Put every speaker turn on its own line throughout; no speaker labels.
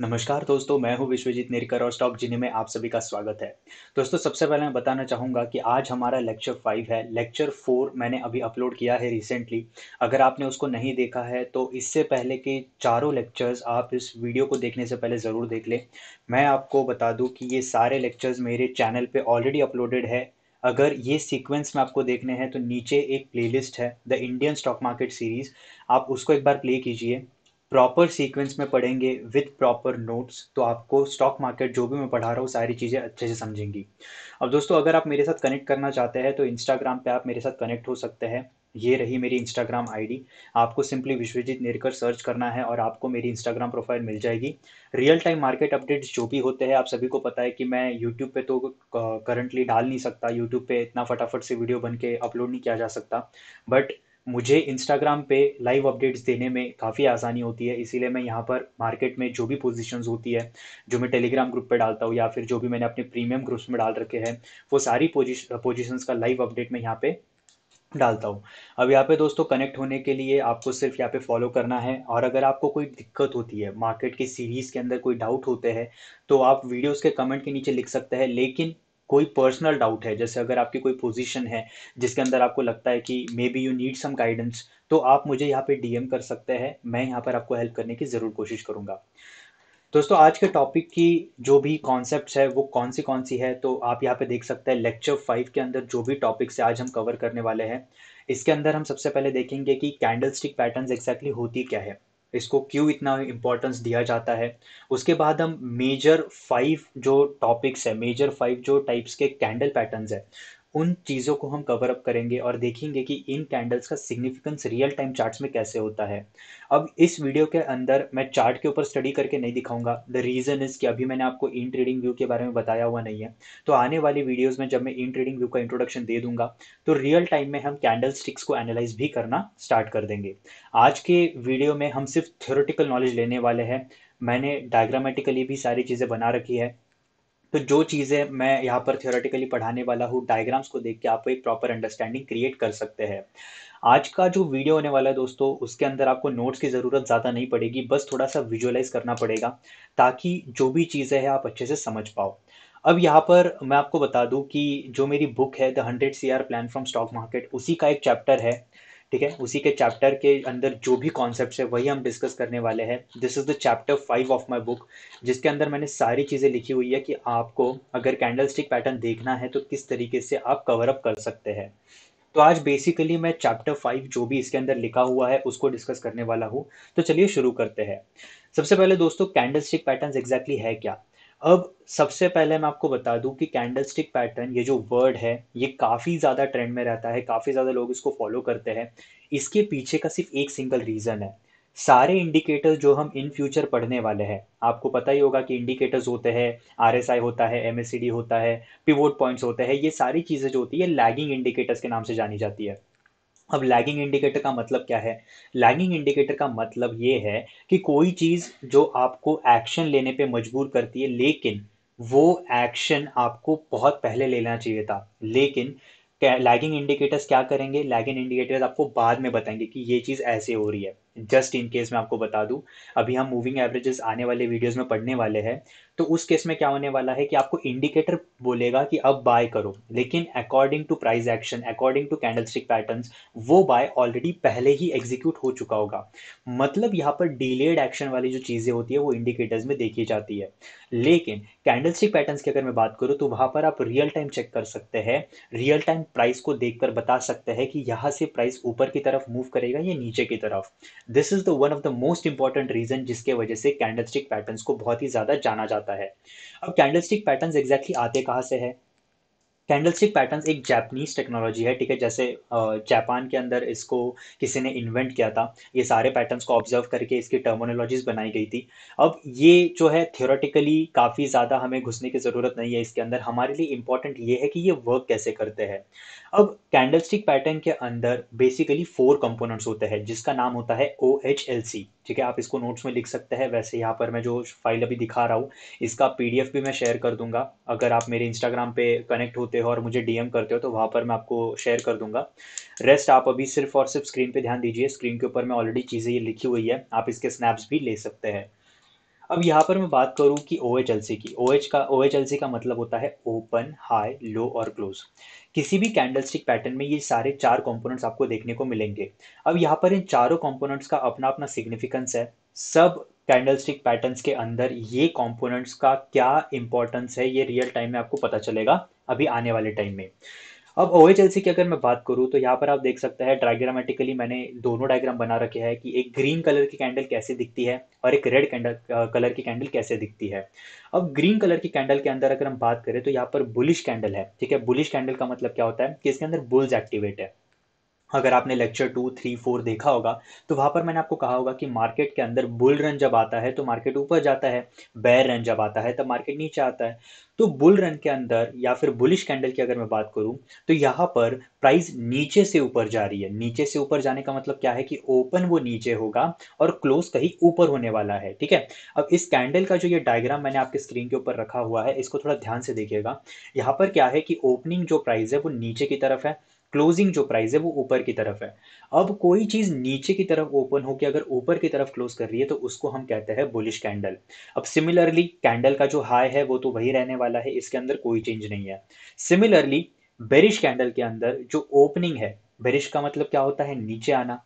नमस्कार दोस्तों मैं हूं विश्वजीत नेरकर और स्टॉक जिन्हें में आप सभी का स्वागत है दोस्तों सबसे पहले मैं बताना चाहूँगा कि आज हमारा लेक्चर फाइव है लेक्चर फोर मैंने अभी अपलोड किया है रिसेंटली अगर आपने उसको नहीं देखा है तो इससे पहले के चारों लेक्चर्स आप इस वीडियो को देखने से पहले ज़रूर देख लें मैं आपको बता दूँ कि ये सारे लेक्चर्स मेरे चैनल पर ऑलरेडी अपलोडेड है अगर ये सीक्वेंस में आपको देखने हैं तो नीचे एक प्लेलिस्ट है the Indian stock market series आप उसको एक बार प्ले कीजिए प्रॉपर सीक्वेंस में पढ़ेंगे विथ प्रॉपर नोट्स तो आपको स्टॉक मार्केट जो भी मैं पढ़ा रहा हूँ सारी चीज़ें अच्छे से समझेंगी अब दोस्तों अगर आप मेरे साथ कनेक्ट करना चाहते हैं तो इंस्टाग्राम पे आप मेरे साथ कनेक्ट हो सकते हैं ये रही मेरी इंस्टाग्राम आईडी आपको सिंपली विश्वजीत नेरकर सर्च करना है और आपको मेरी इंस्टाग्राम प्रोफाइल मिल जाएगी रियल टाइम मार्केट अपडेट्स जो भी होते हैं आप सभी को पता है कि मैं यूट्यूब पे तो करंटली डाल नहीं सकता यूट्यूब पे इतना फटाफट से वीडियो बन के अपलोड नहीं किया जा सकता बट मुझे इंस्टाग्राम पे लाइव अपडेट्स देने में काफ़ी आसानी होती है इसीलिए मैं यहाँ पर मार्केट में जो भी पोजीशंस होती है जो मैं टेलीग्राम ग्रुप पे डालता हूँ या फिर जो भी मैंने अपने प्रीमियम ग्रुप्स में डाल रखे हैं वो सारी पोजीशंस का लाइव अपडेट मैं यहाँ पे डालता हूँ अब यहाँ पे दोस्तों कनेक्ट होने के लिए आपको सिर्फ यहाँ पे फॉलो करना है और अगर आपको कोई दिक्कत होती है मार्केट की सीरीज़ के अंदर कोई डाउट होते हैं तो आप वीडियोस के कमेंट के नीचे लिख सकते हैं लेकिन कोई पर्सनल डाउट है जैसे अगर आपकी कोई पोजीशन है जिसके अंदर आपको लगता है कि maybe you need some guidance तो आप मुझे यहाँ पे डीएम कर सकते हैं मैं यहाँ पर आपको हेल्प करने की ज़रूर कोशिश करूंगा दोस्तों आज के टॉपिक की जो भी कॉन्सेप्ट है वो कौन सी कौन सी है तो आप यहाँ पे देख सकते हैं लेक्चर फाइव के अंदर जो भी टॉपिक्स आज हम कवर करने वाले हैं इसके अंदर हम सबसे पहले देखेंगे कि कैंडल स्टिक पैटर्न एक्जैक्टली होती क्या है इसको क्यों इतना इम्पोर्टेंस दिया जाता है उसके बाद हम मेजर फाइव जो टॉपिक्स है मेजर फाइव जो टाइप्स के कैंडल पैटर्न्स है उन चीज़ों को हम कवर अप करेंगे और देखेंगे कि इन कैंडल्स का सिग्निफिकेंस रियल टाइम चार्ट्स में कैसे होता है अब इस वीडियो के अंदर मैं चार्ट के ऊपर स्टडी करके नहीं दिखाऊंगा द रीज़न इज़ कि अभी मैंने आपको इन ट्रेडिंग व्यू के बारे में बताया हुआ नहीं है तो आने वाली वीडियोज़ में जब मैं इन ट्रेडिंग व्यू का इंट्रोडक्शन दे दूंगा तो रियल टाइम में हम कैंडल स्टिक्स को एनालाइज भी करना स्टार्ट कर देंगे आज के वीडियो में हम सिर्फ थ्योरेटिकल नॉलेज लेने वाले हैं मैंने डायग्रामेटिकली भी सारी चीज़ें बना रखी है तो जो चीज़ें मैं यहाँ पर थियोरेटिकली पढ़ाने वाला हूँ डायग्राम्स को देख के आप एक प्रॉपर अंडरस्टैंडिंग क्रिएट कर सकते हैं आज का जो वीडियो होने वाला है दोस्तों उसके अंदर आपको नोट्स की ज़रूरत ज़्यादा नहीं पड़ेगी बस थोड़ा सा विजुअलाइज करना पड़ेगा ताकि जो भी चीज़ें हैं आप अच्छे से समझ पाओ अब यहाँ पर मैं आपको बता दूं कि जो मेरी बुक है the hundred C R plan from stock market उसी का एक चैप्टर है ठीक है उसी के चैप्टर के अंदर जो भी कॉन्सेप्ट है वही हम डिस्कस करने वाले हैं this is the chapter five of my book जिसके अंदर मैंने सारी चीज़ें लिखी हुई है कि आपको अगर कैंडल स्टिक पैटर्न देखना है तो किस तरीके से आप कवर अप कर सकते हैं तो आज बेसिकली मैं चैप्टर फाइव जो भी इसके अंदर लिखा हुआ है उसको डिस्कस करने वाला हूँ तो चलिए शुरू करते हैं सबसे पहले दोस्तों कैंडल स्टिक पैटर्न एग्जैक्टली है क्या अब सबसे पहले मैं आपको बता दूं कि कैंडलस्टिक पैटर्न ये जो वर्ड है ये काफ़ी ज़्यादा ट्रेंड में रहता है काफ़ी ज़्यादा लोग इसको फॉलो करते हैं इसके पीछे का सिर्फ एक सिंगल रीज़न है सारे इंडिकेटर्स जो हम इन फ्यूचर पढ़ने वाले हैं आपको पता ही होगा कि इंडिकेटर्स होते हैं आर होता है एम होता है पिवोट पॉइंट्स होते हैं ये सारी चीज़ें जो होती है लैगिंग इंडिकेटर्स के नाम से जानी जाती है अब लैगिंग इंडिकेटर का मतलब क्या है लैगिंग इंडिकेटर का मतलब ये है कि कोई चीज़ जो आपको एक्शन लेने पे मजबूर करती है लेकिन वो एक्शन आपको बहुत पहले ले लेना चाहिए था लेकिन लैगिंग इंडिकेटर्स क्या करेंगे लैगिंग इंडिकेटर्स आपको बाद में बताएंगे कि ये चीज़ ऐसे हो रही है जस्ट इन केस मैं आपको बता दूं अभी हम मूविंग एवरेजेस आने वाले वीडियोस में पढ़ने वाले हैं तो उस केस में क्या होने वाला है कि आपको इंडिकेटर बोलेगा कि अब बाय करो लेकिन according to price action according to candlestick pattern वो बाय ऑलरेडी पहले ही एग्जीक्यूट हो चुका होगा मतलब यहाँ पर डिलेड एक्शन वाली जो चीज़ें होती है वो इंडिकेटर्स में देखी जाती है लेकिन कैंडल स्टिक पैटर्न की अगर मैं बात करूँ तो वहां पर आप रियल टाइम चेक कर सकते हैं रियल टाइम प्राइस को देखकर बता सकते हैं कि यहाँ से प्राइस ऊपर की तरफ मूव करेगा या नीचे की तरफ this is the one of the most important reason जिसके वजह से कैंडल स्टिक पैटर्न को बहुत ही ज़्यादा जाना जाता जाता है अब कैंडलस्टिक पैटर्न्स एग्जैक्टली आते कहाँ से है कैंडलस्टिक पैटर्न्स एक जापानीज टेक्नोलॉजी है ठीक है जैसे जापान के अंदर इसको किसी ने इन्वेंट किया था ये सारे पैटर्न्स को ऑब्जर्व करके इसकी टर्मोनोलॉजीज बनाई गई थी अब ये जो है थियोरेटिकली काफ़ी ज़्यादा हमें घुसने की ज़रूरत नहीं है इसके अंदर हमारे लिए इंपॉर्टेंट ये है कि ये वर्क कैसे करते हैं अब कैंडलस्टिक पैटर्न के अंदर बेसिकली फोर कंपोनेंट्स होते हैं जिसका नाम होता है ओ एच एल सी ठीक है आप इसको नोट्स में लिख सकते हैं वैसे यहाँ पर मैं जो फाइल अभी दिखा रहा हूँ इसका पीडीएफ भी मैं शेयर कर दूंगा अगर आप मेरे इंस्टाग्राम पे कनेक्ट होते हो और मुझे डीएम करते हो तो वहाँ पर मैं आपको शेयर कर दूंगा रेस्ट आप अभी सिर्फ और सिर्फ स्क्रीन पर ध्यान दीजिए स्क्रीन के ऊपर मैं ऑलरेडी चीज़ें ये लिखी हुई है आप इसके स्नैप्स भी ले सकते हैं अब यहाँ पर मैं बात करूँ कि ओ एच एल सी की ओ OH का ओ एच एल सी का मतलब होता है ओपन हाई लो और क्लोज किसी भी कैंडल स्टिक पैटर्न में ये सारे चार कंपोनेंट्स आपको देखने को मिलेंगे अब यहाँ पर इन चारों कंपोनेंट्स का अपना अपना सिग्निफिकेंस है सब कैंडल स्टिक पैटर्न्स के अंदर ये कंपोनेंट्स का क्या इंपॉर्टेंस है ये रियल टाइम में आपको पता चलेगा अभी आने वाले टाइम में अब ओ एच एल सी की अगर मैं बात करूँ तो यहाँ पर आप देख सकते हैं डायग्रामेटिकली मैंने दोनों डायग्राम बना रखे हैं कि एक ग्रीन कलर की कैंडल कैसे दिखती है और एक रेड कैंडल कलर की कैंडल कैसे दिखती है अब ग्रीन कलर की कैंडल के अंदर अगर हम बात करें तो यहाँ पर बुलिश कैंडल है ठीक है बुलिश कैंडल का मतलब क्या होता है कि इसके अंदर बुल्स एक्टिवेट है अगर आपने लेक्चर टू थ्री फोर देखा होगा तो वहाँ पर मैंने आपको कहा होगा कि मार्केट के अंदर बुल रन जब आता है तो मार्केट ऊपर जाता है बैर रन जब आता है तब मार्केट नीचे आता है तो बुल रन के अंदर या फिर बुलिश कैंडल की अगर मैं बात करूँ तो यहाँ पर प्राइस नीचे से ऊपर जा रही है नीचे से ऊपर जाने का मतलब क्या है कि ओपन वो नीचे होगा और क्लोज कहीं ऊपर होने वाला है ठीक है अब इस कैंडल का जो ये डायग्राम मैंने आपके स्क्रीन के ऊपर रखा हुआ है इसको थोड़ा ध्यान से देखिएगा यहाँ पर क्या है कि ओपनिंग जो प्राइस है वो नीचे की तरफ है क्लोजिंग जो प्राइस है वो ऊपर की तरफ है अब कोई चीज नीचे की तरफ ओपन होकर अगर ऊपर की तरफ क्लोज कर रही है तो उसको हम कहते हैं बुलिश कैंडल अब सिमिलरली कैंडल का जो हाई है वो तो वही रहने वाला है इसके अंदर कोई चेंज नहीं है सिमिलरली बेरिश कैंडल के अंदर जो ओपनिंग है बेरिश का मतलब क्या होता है नीचे आना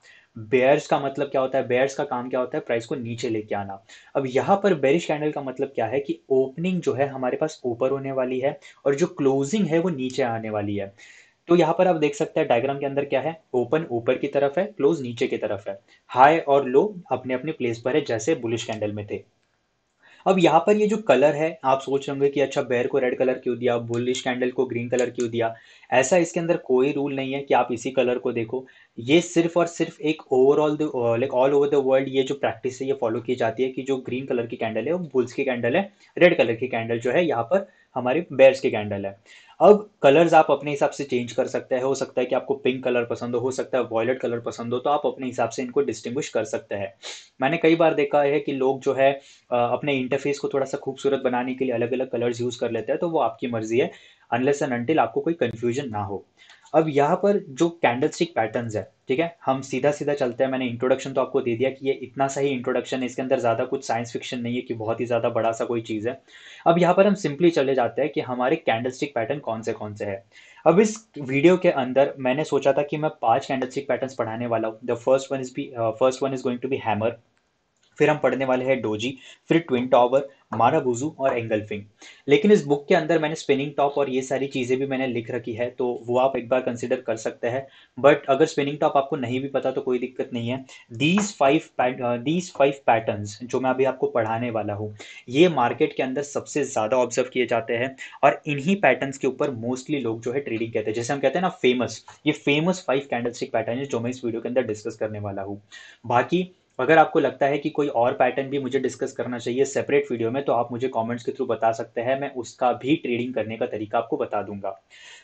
बेयर्स का मतलब क्या होता है बेयर्स का काम क्या होता है प्राइस को नीचे लेके आना अब यहाँ पर बेरिश कैंडल का मतलब क्या है कि ओपनिंग जो है हमारे पास ऊपर होने वाली है और जो क्लोजिंग है वो नीचे आने वाली है तो यहाँ पर आप देख सकते हैं डायग्राम के अंदर क्या है ओपन ऊपर की तरफ है क्लोज नीचे की तरफ है हाई और लो अपने अपने प्लेस पर है जैसे बुलिश कैंडल में थे अब यहाँ पर ये जो कलर है आप सोच रहे होंगे कि अच्छा बेयर को रेड कलर क्यों दिया बुलिश कैंडल को ग्रीन कलर क्यों दिया ऐसा इसके अंदर कोई रूल नहीं है कि आप इसी कलर को देखो ये सिर्फ और सिर्फ एक overall like all over the world ये जो प्रैक्टिस है ये फॉलो की जाती है कि जो ग्रीन कलर की कैंडल है वो बुल्स की कैंडल है रेड कलर की कैंडल जो है यहाँ पर हमारी बेयर्स की कैंडल है अब कलर्स आप अपने हिसाब से चेंज कर सकते हैं हो सकता है कि आपको पिंक कलर पसंद हो हो सकता है वॉयलेट कलर पसंद हो तो आप अपने हिसाब से इनको डिस्टिंग्विश कर सकते हैं मैंने कई बार देखा है कि लोग जो है अपने इंटरफेस को थोड़ा सा खूबसूरत बनाने के लिए अलग अलग कलर्स यूज़ कर लेते हैं तो वो आपकी मर्जी है अनलेस एंड अनटिल आपको कोई कन्फ्यूजन ना हो अब यहाँ पर जो कैंडल स्टिक पैटर्न है ठीक है हम सीधा सीधा चलते हैं मैंने इंट्रोडक्शन तो आपको दे दिया कि ये इतना सा ही इंट्रोडक्शन है इसके अंदर ज़्यादा कुछ साइंस फिक्शन नहीं है कि बहुत ही ज़्यादा बड़ा सा कोई चीज़ है अब यहाँ पर हम सिंपली चले जाते हैं कि हमारे कैंडल स्टिक पैटर्न कौन से कौन से है अब इस वीडियो के अंदर मैंने सोचा था कि मैं पांच कैंडल स्टिक पैटर्न पढ़ाने वाला हूँ the first one is be first one is going to be hammer फिर हम पढ़ने वाले हैं डोजी फिर ट्विन टॉवर माराबूजू और एंगल्फिंग लेकिन इस बुक के अंदर मैंने स्पिनिंग टॉप और ये सारी चीज़ें भी मैंने लिख रखी है तो वो आप एक बार कंसिडर कर सकते हैं बट अगर स्पिनिंग टॉप आपको नहीं भी पता तो कोई दिक्कत नहीं है these five these five pattern जो मैं अभी आपको पढ़ाने वाला हूँ ये मार्केट के अंदर सबसे ज़्यादा ऑब्जर्व किए जाते हैं और इन्हीं पैटर्न के ऊपर मोस्टली लोग जो है ट्रेडिंग कहते हैं जैसे हम कहते हैं ना फेमस ये फेमस फाइव कैंडल पैटर्न है जो मैं इस वीडियो के अंदर डिस्कस करने वाला हूँ बाकी अगर आपको लगता है कि कोई और पैटर्न भी मुझे डिस्कस करना चाहिए सेपरेट वीडियो में तो आप मुझे कमेंट्स के थ्रू बता सकते हैं मैं उसका भी ट्रेडिंग करने का तरीका आपको बता दूंगा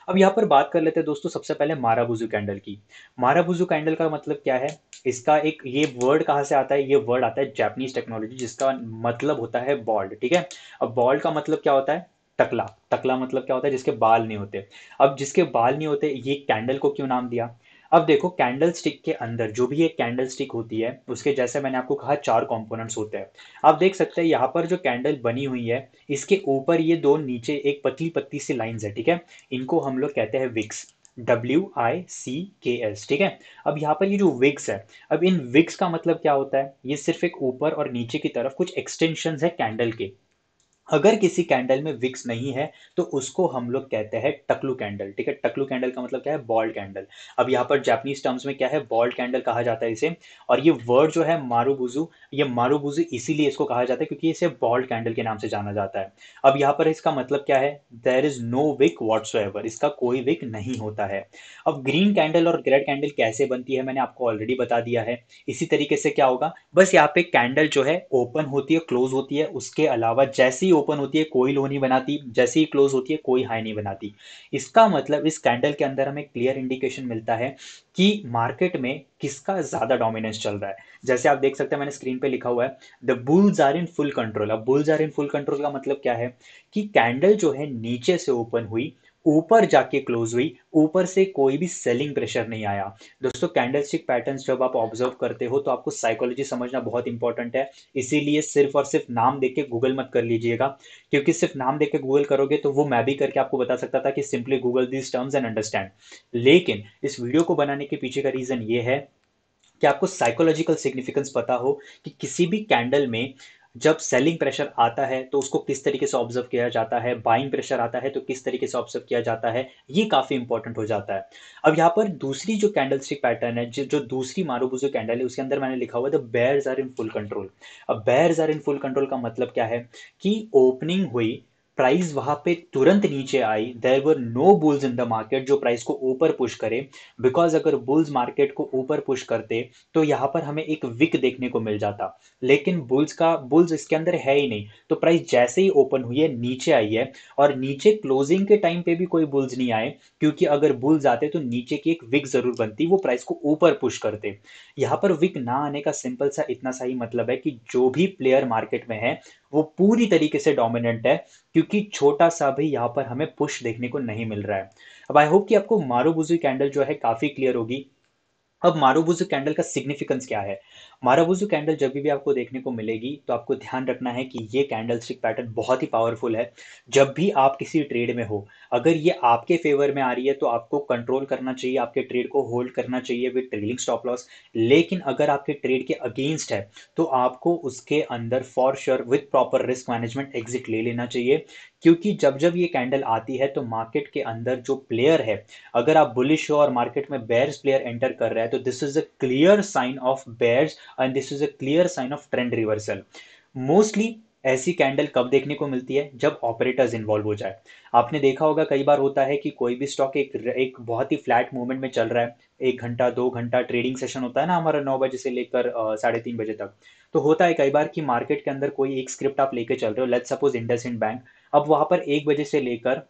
अब यहाँ पर बात कर लेते हैं दोस्तों सबसे पहले माराबुजू कैंडल की माराबुजू कैंडल का मतलब क्या है इसका एक ये वर्ड कहाँ से आता है ये वर्ड आता है जैपनीज टेक्नोलॉजी जिसका मतलब होता है बॉल्ड ठीक है अब बॉल्ड का मतलब क्या होता है टकला टकला मतलब क्या होता है जिसके बाल नहीं होते अब जिसके बाल नहीं होते ये कैंडल को क्यों नाम दिया अब देखो कैंडल स्टिक के अंदर जो भी एक कैंडल स्टिक होती है उसके जैसे मैंने आपको कहा चार कॉम्पोनेंट्स होते हैं आप देख सकते हैं यहाँ पर जो कैंडल बनी हुई है इसके ऊपर ये दो नीचे एक पतली पतली सी लाइन्स है ठीक है इनको हम लोग कहते हैं विक्स डब्ल्यू आई सी के एस ठीक है अब यहाँ पर ये जो विक्स है अब इन विक्स का मतलब क्या होता है ये सिर्फ एक ऊपर और नीचे की तरफ कुछ एक्सटेंशन है कैंडल के अगर किसी कैंडल में विक्स नहीं है तो उसको हम लोग कहते हैं टकलू कैंडल ठीक है टकलू कैंडल का मतलब क्या है बॉल्ड कैंडल अब यहाँ पर जापनीज टर्म्स में क्या है बॉल्ड कैंडल कहा जाता है इसे और ये वर्ड जो है मारूबुजू ये मारूबुजू इसीलिए इसको कहा जाता है क्योंकि इसे बॉल्ड कैंडल के नाम से जाना जाता है अब यहाँ पर इसका मतलब क्या है there is no wick what's इसका कोई विक नहीं होता है अब ग्रीन कैंडल और रेड कैंडल कैसे बनती है मैंने आपको ऑलरेडी बता दिया है इसी तरीके से क्या होगा बस यहाँ पे कैंडल जो है ओपन होती है क्लोज होती है उसके अलावा जैसी ओपन होती है कोई लो नहीं बनाती जैसे ही क्लोज होती है कोई हाई नहीं बनाती इसका मतलब इस कैंडल के अंदर हमें क्लियर इंडिकेशन मिलता है कि मार्केट में किसका ज्यादा डोमिनेंस चल रहा है जैसे आप देख सकते हैं मैंने स्क्रीन पे लिखा हुआ है the bulls are in full control अब bulls are in full control का मतलब क्या है कि कैंडल जो है नीचे से ओपन हुई ऊपर जाके क्लोज हुई ऊपर से कोई भी सेलिंग प्रेशर नहीं आया दोस्तों कैंडलस्टिक पैटर्न्स जब आप ऑब्जर्व करते हो तो आपको साइकोलॉजी समझना बहुत इंपॉर्टेंट है इसीलिए सिर्फ और सिर्फ नाम देख के गूगल मत कर लीजिएगा क्योंकि सिर्फ नाम देख के गूगल करोगे तो वो मैं भी करके आपको बता सकता था कि simply Google this terms and understand लेकिन इस वीडियो को बनाने के पीछे का रीज़न ये है कि आपको साइकोलॉजिकल सिग्निफिकेंस पता हो कि किसी भी कैंडल में जब सेलिंग प्रेशर आता है तो उसको किस तरीके से ऑब्जर्व किया जाता है बाइंग प्रेशर आता है तो किस तरीके से ऑब्जर्व किया जाता है ये काफ़ी इंपॉर्टेंट हो जाता है अब यहाँ पर दूसरी जो कैंडल स्टिक पैटर्न है जो दूसरी मारूबुजो कैंडल है उसके अंदर मैंने लिखा हुआ है the bears are in full control अब bears are in full control का मतलब क्या है कि ओपनिंग हुई प्राइस वहां पे तुरंत नीचे I there were no bulls in the market जो प्राइस को ऊपर पुश करे बिकॉज अगर बुल्स मार्केट को ऊपर पुश करते तो यहाँ पर हमें एक विक देखने को मिल जाता लेकिन बुल्स का बुल्स इसके अंदर है ही नहीं तो प्राइस जैसे ही ओपन हुई है नीचे आई है और नीचे क्लोजिंग के टाइम पे भी कोई बुल्स नहीं आए क्योंकि अगर बुल्स आते तो नीचे की एक विक जरूर बनती वो प्राइस को ऊपर पुश करते यहाँ पर विक ना आने का सिंपल सा इतना सा ही मतलब है कि जो भी प्लेयर मार्केट में है वो पूरी तरीके से डोमिनेंट है क्योंकि छोटा सा भी यहाँ पर हमें पुश देखने को नहीं मिल रहा है अब आई होप कि आपको मारोबुजू कैंडल जो है काफ़ी क्लियर होगी अब मारोबुजू कैंडल का सिग्निफिकेंस क्या है माराबुजू कैंडल जब भी आपको देखने को मिलेगी तो आपको ध्यान रखना है कि ये कैंडल स्टिक पैटर्न बहुत ही पावरफुल है जब भी आप किसी ट्रेड में हो अगर ये आपके फेवर में आ रही है तो आपको कंट्रोल करना चाहिए आपके ट्रेड को होल्ड करना चाहिए विद ट्रेलिंग स्टॉप लॉस लेकिन अगर आपके ट्रेड के अगेंस्ट है तो आपको उसके अंदर for sure with proper risk management exit ले लेना चाहिए क्योंकि जब जब ये कैंडल आती है तो मार्केट के अंदर जो प्लेयर है अगर आप बुलिश हो और मार्केट में बेयर्स प्लेयर एंटर कर रहे हैं तो this is a clear sign of bears and this is a clear sign of trend reversal mostly ऐसी कैंडल कब देखने को मिलती है जब ऑपरेटर्स इन्वॉल्व हो जाए आपने देखा होगा कई बार होता है कि कोई भी स्टॉक एक एक बहुत ही फ्लैट मूवमेंट में चल रहा है एक घंटा दो घंटा ट्रेडिंग सेशन होता है ना हमारा नौ बजे से लेकर साढ़े तीन बजे तक तो होता है कई बार कि मार्केट के अंदर कोई एक स्क्रिप्ट आप लेकर चल रहे हो लेट सपोज इंडस बैंक अब वहां पर एक बजे से लेकर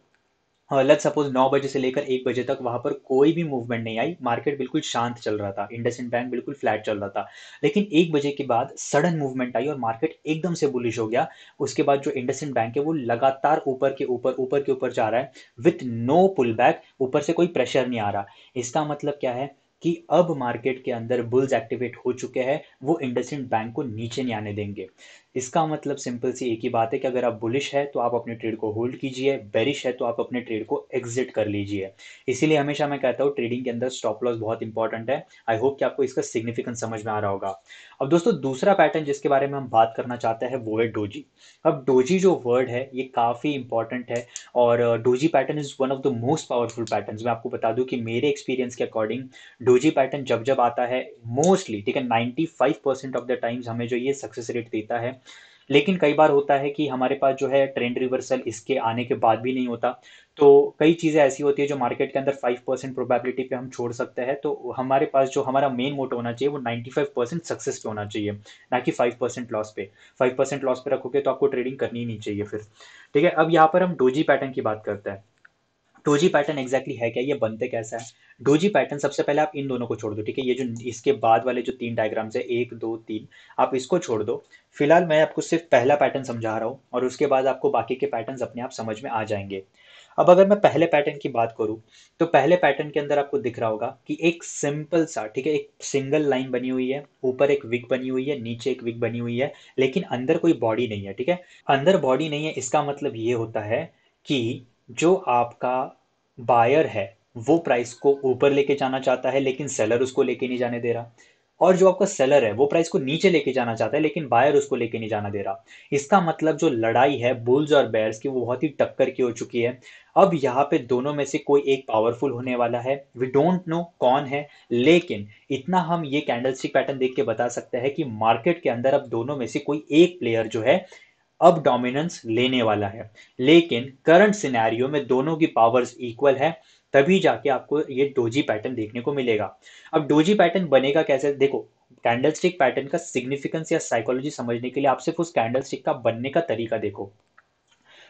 लेट हाँ, सपोज नौ बजे से लेकर एक बजे तक वहां पर कोई भी मूवमेंट नहीं आई मार्केट बिल्कुल शांत चल रहा था इंड बैंक बिल्कुल फ्लैट चल रहा था लेकिन एक बजे के बाद सडन मूवमेंट आई और मार्केट एकदम से बुलिश हो गया उसके बाद जो इंड बैंक है वो लगातार ऊपर के ऊपर ऊपर के ऊपर जा रहा है विथ नो पुल बैक ऊपर से कोई प्रेशर नहीं आ रहा इसका मतलब क्या है कि अब मार्केट के अंदर बुल्स एक्टिवेट हो चुके हैं वो इंडसइंड बैंक को नीचे नहीं आने देंगे इसका मतलब सिंपल सी एक ही बात है कि अगर आप बुलिश है तो आप अपने ट्रेड को होल्ड कीजिए बेरिश है तो आप अपने ट्रेड को एग्जिट कर लीजिए इसीलिए हमेशा मैं कहता हूँ ट्रेडिंग के अंदर स्टॉप लॉस बहुत इंपॉर्टेंट है आई होप कि आपको इसका सिग्निफिकेंस समझ में आ रहा होगा अब दोस्तों दूसरा पैटर्न जिसके बारे में हम बात करना चाहते हैं वो है डोजी अब डोजी जो वर्ड है ये काफ़ी इंपॉर्टेंट है और doji pattern is one of the most powerful pattern मैं आपको बता दूँ कि मेरे एक्सपीरियंस के अकॉर्डिंग डोजी पैटर्न जब जब आता है मोस्टली ठीक है ninety five percent of the times हमें जो ये सक्सेस रेट देता है लेकिन कई बार होता है कि हमारे पास जो है ट्रेंड रिवर्सल इसके आने के बाद भी नहीं होता तो कई चीज़ें ऐसी होती है जो मार्केट के अंदर फाइव परसेंट प्रोबेबिलिटी पे हम छोड़ सकते हैं तो हमारे पास जो हमारा मेन मोटो होना चाहिए वो नाइन्टी फाइव परसेंट सक्सेस पे होना चाहिए ना कि फाइव परसेंट लॉस पे फाइव परसेंट लॉस पे रखोगे तो आपको ट्रेडिंग करनी ही नहीं चाहिए फिर ठीक है अब यहाँ पर हम डोजी पैटर्न की बात करते हैं डोजी पैटर्न एक्जैक्टली है क्या ये बनते कैसा है डोजी पैटर्न सबसे पहले आप इन दोनों को छोड़ दो ठीक है ये जो इसके बाद वाले जो तीन डायग्राम्स है एक दो तीन आप इसको छोड़ दो फिलहाल मैं आपको सिर्फ पहला पैटर्न समझा रहा हूँ और उसके बाद आपको बाकी के पैटर्न अपने आप समझ में आ जाएंगे अब अगर मैं पहले पैटर्न की बात करूं तो पहले पैटर्न के अंदर आपको दिख रहा होगा कि एक सिंपल सा ठीक है एक सिंगल लाइन बनी हुई है ऊपर एक विग बनी हुई है नीचे एक विग बनी हुई है लेकिन अंदर कोई बॉडी नहीं है ठीक है अंदर बॉडी नहीं है इसका मतलब ये होता है कि जो आपका बायर है वो प्राइस को ऊपर लेके जाना चाहता है लेकिन सेलर उसको लेके नहीं जाने दे रहा और जो आपका सेलर है वो प्राइस को नीचे लेके जाना चाहता है लेकिन बायर उसको लेके नहीं जाना दे रहा इसका मतलब जो लड़ाई है बुल्स और बेयर्स की वो बहुत ही टक्कर की हो चुकी है अब यहाँ पे दोनों में से कोई एक पावरफुल होने वाला है वी डोंट नो कौन है लेकिन इतना हम ये कैंडल स्टिक पैटर्न देख के बता सकते हैं कि मार्केट के अंदर अब दोनों में से कोई एक प्लेयर जो है अब डोमिनेंस लेने वाला है लेकिन करंट सिनेरियो में दोनों की पावर्स इक्वल है तभी जाके आपको ये डोजी पैटर्न देखने को मिलेगा अब डोजी पैटर्न बनेगा कैसे देखो कैंडल स्टिक पैटर्न का सिग्निफिकेंस या साइकोलॉजी समझने के लिए आप सिर्फ उस कैंडल स्टिक का बनने का तरीका देखो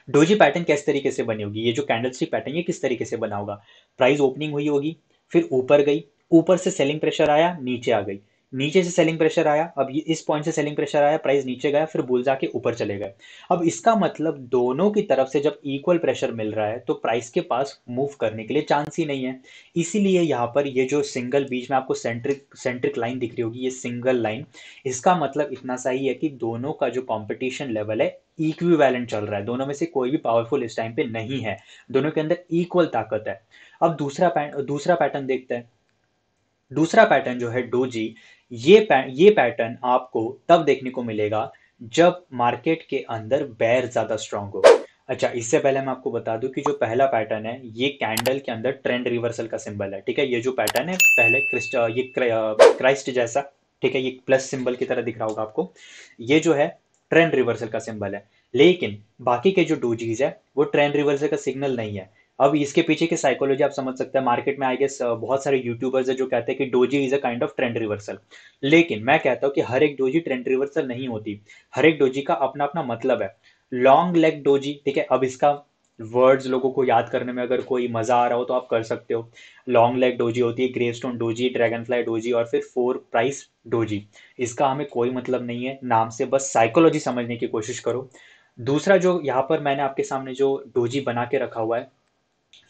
डोजी पैटर्न किस तरीके से बनी होगी ये जो कैंडल स्टिक पैटर्न ये किस तरीके से बना होगा प्राइस ओपनिंग हुई होगी फिर ऊपर गई ऊपर से सेलिंग प्रेशर आया नीचे आ गई नीचे से सेलिंग प्रेशर आया अब ये इस पॉइंट से सेलिंग प्रेशर आया प्राइस नीचे गया फिर बुल जाके ऊपर चले गए अब इसका मतलब दोनों की तरफ से जब इक्वल प्रेशर मिल रहा है तो प्राइस के पास मूव करने के लिए चांस ही नहीं है इसीलिए यहाँ पर ये जो सिंगल बीच में आपको सेंट्रिक सेंट्रिक लाइन दिख रही होगी ये सिंगल लाइन इसका मतलब इतना सही है कि दोनों का जो कॉम्पिटिशन लेवल है इक्विवेलेंट चल रहा है दोनों में से कोई भी पावरफुल इस टाइम पे नहीं है दोनों के अंदर इक्वल ताकत है अब दूसरा दूसरा पैटर्न देखते हैं दूसरा पैटर्न जो है डोजी ये पै, ये पैटर्न आपको तब देखने को मिलेगा जब मार्केट के अंदर बैर ज़्यादा स्ट्रांग हो अच्छा इससे पहले मैं आपको बता दूं कि जो पहला पैटर्न है ये कैंडल के अंदर ट्रेंड रिवर्सल का सिंबल है ठीक है ये जो पैटर्न है पहले क्रिस्ट ये क्राइस्ट जैसा ठीक है ये प्लस सिंबल की तरह दिख रहा होगा आपको ये जो है ट्रेंड रिवर्सल का सिंबल है लेकिन बाकी के जो डोजीज है वो ट्रेंड रिवर्सल का सिग्नल नहीं है अब इसके पीछे की साइकोलॉजी आप समझ सकते हैं मार्केट में आई गेस बहुत सारे यूट्यूबर्स है जो कहते हैं कि doji is a kind of trend reversal लेकिन मैं कहता हूँ कि हर एक डोजी ट्रेंड रिवर्सल नहीं होती हर एक डोजी का अपना अपना मतलब है लॉन्ग लेग डोजी ठीक है अब इसका वर्ड्स लोगों को याद करने में अगर कोई मज़ा आ रहा हो तो आप कर सकते हो लॉन्ग लेग डोजी होती है gravestone doji dragonfly doji और फिर फोर प्राइस डोजी इसका हमें कोई मतलब नहीं है नाम से बस साइकोलॉजी समझने की कोशिश करो दूसरा जो यहाँ पर मैंने आपके सामने जो डोजी बना के रखा हुआ है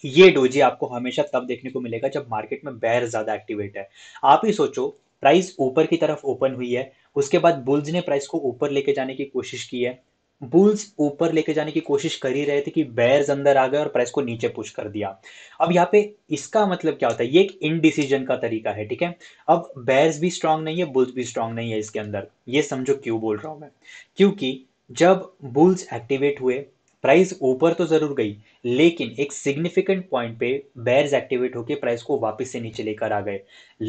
ये डोजी आपको हमेशा तब देखने को मिलेगा जब मार्केट में बैर ज़्यादा एक्टिवेट है आप ही सोचो प्राइस ऊपर की तरफ ओपन हुई है उसके बाद बुल्स ने प्राइस को ऊपर लेके जाने की कोशिश की है बुल्स ऊपर लेके जाने की कोशिश कर ही रहे थे कि बेयर्स अंदर आ गए और प्राइस को नीचे पुश कर दिया अब यहाँ पे इसका मतलब क्या होता है ये एक इनडिसीजन का तरीका है ठीक है अब बेयर्स भी स्ट्रांग नहीं है बुल्स भी स्ट्रांग नहीं है इसके अंदर ये समझो क्यों बोल रहा हूं मैं क्योंकि जब बुल्स एक्टिवेट हुए प्राइस ऊपर तो जरूर गई लेकिन एक सिग्निफिकेंट पॉइंट पे बैर्स एक्टिवेट होकर प्राइस को वापस से नीचे लेकर आ गए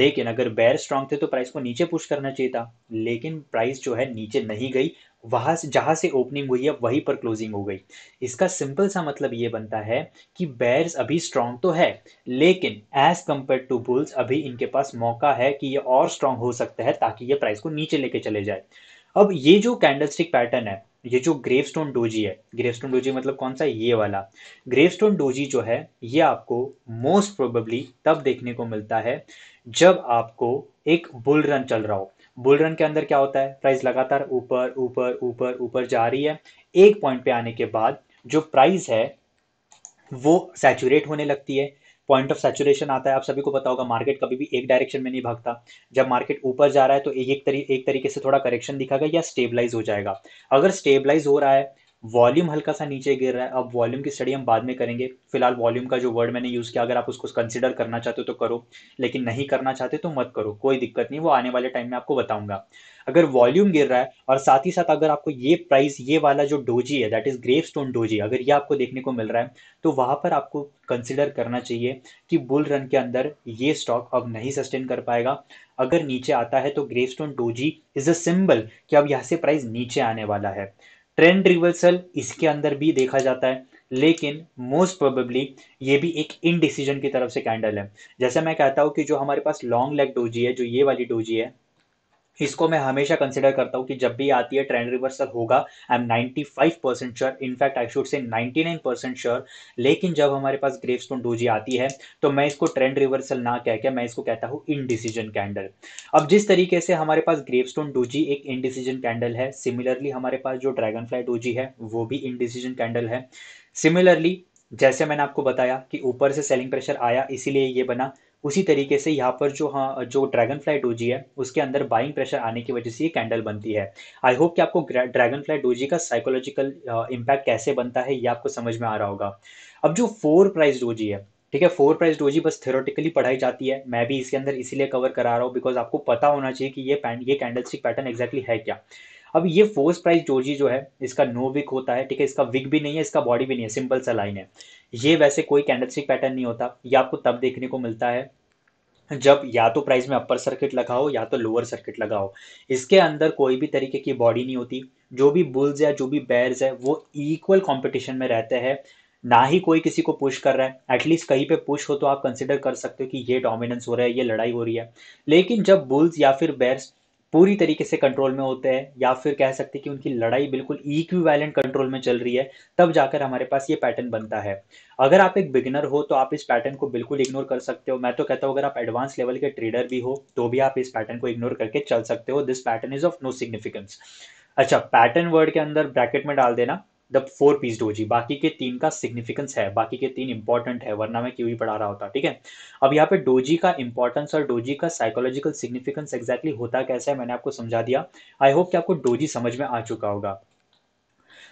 लेकिन अगर बैर स्ट्रांग थे तो प्राइस को नीचे पुश करना चाहिए था लेकिन प्राइस जो है नीचे नहीं गई वहां से जहां से ओपनिंग हुई है वहीं पर क्लोजिंग हो गई इसका सिंपल सा मतलब ये बनता है कि बैर्स अभी स्ट्रांग तो है लेकिन एज कंपेयर टू बुल्स अभी इनके पास मौका है कि ये और स्ट्रांग हो सकता है ताकि ये प्राइस को नीचे लेके चले जाए अब ये जो कैंडलस्टिक पैटर्न है ये जो ग्रेवस्टोन डोजी है ग्रेवस्टोन डोजी मतलब कौन सा ये वाला ग्रेवस्टोन डोजी जो है ये आपको मोस्ट प्रोबेबली तब देखने को मिलता है जब आपको एक बुल रन चल रहा हो बुल रन के अंदर क्या होता है प्राइस लगातार ऊपर ऊपर ऊपर ऊपर जा रही है एक पॉइंट पे आने के बाद जो प्राइस है वो सैचुरेट होने लगती है पॉइंट ऑफ सैचुरेशन आता है आप सभी को पता होगा मार्केट कभी भी एक डायरेक्शन में नहीं भागता जब मार्केट ऊपर जा रहा है तो एक तरी, एक तरीके से थोड़ा करेक्शन दिखा गया या स्टेबलाइज हो जाएगा अगर स्टेबलाइज हो रहा है वॉल्यूम हल्का सा नीचे गिर रहा है अब वॉल्यूम की स्टडी हम बाद में करेंगे फिलहाल वॉल्यूम का जो वर्ड मैंने यूज़ किया अगर आप उसको कंसिडर करना चाहते हो तो करो लेकिन नहीं करना चाहते तो मत करो कोई दिक्कत नहीं वो आने वाले टाइम में आपको बताऊंगा अगर वॉल्यूम गिर रहा है और साथ ही साथ अगर आपको ये प्राइस ये वाला जो डोजी है that is gravestone doji अगर ये आपको देखने को मिल रहा है तो वहां पर आपको कंसिडर करना चाहिए कि बुल रन के अंदर ये स्टॉक अब नहीं सस्टेन कर पाएगा अगर नीचे आता है तो gravestone doji is a symbol कि अब यहाँ से प्राइस नीचे आने वाला है ट्रेंड रिवर्सल इसके अंदर भी देखा जाता है लेकिन मोस्ट प्रोबेबली ये भी एक इनडिसीजन की तरफ से कैंडल है जैसे मैं कहता हूं कि जो हमारे पास लॉन्ग लेग डोजी है जो ये वाली डोजी है इसको मैं हमेशा कंसिडर करता हूँ कि जब भी आती है ट्रेंड रिवर्सल होगा I am five percent sure in fact I should say nine percent sure लेकिन जब हमारे पास ग्रेव स्टोन डोजी आती है तो मैं इसको ट्रेंड रिवर्सल ना कह के मैं इसको कहता हूँ इनडिसीजन कैंडल अब जिस तरीके से हमारे पास ग्रेव स्टोन डोजी एक इनडिसीजन कैंडल है सिमिलरली हमारे पास जो ड्रैगन फ्लाई डोजी है वो भी इनडिसीजन कैंडल है सिमिलरली जैसे मैंने आपको बताया कि ऊपर से सेलिंग प्रेशर आया इसीलिए ये बना उसी तरीके से यहाँ पर जो हाँ जो ड्रैगन फ्लाई डोजी है उसके अंदर बाइंग प्रेशर आने की वजह से ये कैंडल बनती है आई होप कि आपको ड्रैगन फ्लाई डोजी का साइकोलॉजिकल इम्पैक्ट कैसे बनता है ये आपको समझ में आ रहा होगा अब जो फोर प्राइस डोजी है ठीक है फोर प्राइस डोजी बस थेरोटिकली पढ़ाई जाती है मैं भी इसके अंदर इसीलिए कवर करा रहा हूँ बिकॉज आपको पता होना चाहिए कि ये ये कैंडल पैटर्न एक्जैक्टली है क्या अब ये फोर्स प्राइस जोजी जो है इसका नो विक होता है ठीक है इसका विक भी नहीं है इसका बॉडी भी नहीं है सिंपल सा लाइन है ये वैसे कोई कैंडलस्टिक पैटर्न नहीं होता ये आपको तब देखने को मिलता है जब या तो प्राइस में अपर सर्किट लगाओ या तो लोअर सर्किट लगाओ इसके अंदर कोई भी तरीके की बॉडी नहीं होती जो भी बुल्स या जो भी बैर्स है वो इक्वल कॉम्पिटिशन में रहते हैं ना ही कोई किसी को पुश कर रहा है एटलीस्ट कहीं पे पुश हो तो आप कंसिडर कर सकते हो कि ये डोमिनेंस हो रहा है ये लड़ाई हो रही है लेकिन जब बुल्स या फिर बैर्स पूरी तरीके से कंट्रोल में होते हैं या फिर कह सकते हैं कि उनकी लड़ाई बिल्कुल इक्विवेलेंट कंट्रोल में चल रही है तब जाकर हमारे पास ये पैटर्न बनता है अगर आप एक बिगिनर हो तो आप इस पैटर्न को बिल्कुल इग्नोर कर सकते हो मैं तो कहता हूँ अगर आप एडवांस लेवल के ट्रेडर भी हो तो भी आप इस पैटर्न को इग्नोर करके चल सकते हो this pattern is of no significance अच्छा पैटर्न वर्ड के अंदर ब्रैकेट में डाल देना द फोर पीस डोजी बाकी के तीन का सिग्निफिकेंस है बाकी के तीन इंपॉर्टेंट है वरना मैं क्यों ही पढ़ा रहा होता ठीक है अब यहाँ पे डोजी का इंपॉर्टेंस और डोजी का साइकोलॉजिकल सिग्निफिकेंस एग्जैक्टली होता कैसा है मैंने आपको समझा दिया आई होप कि आपको डोजी समझ में आ चुका होगा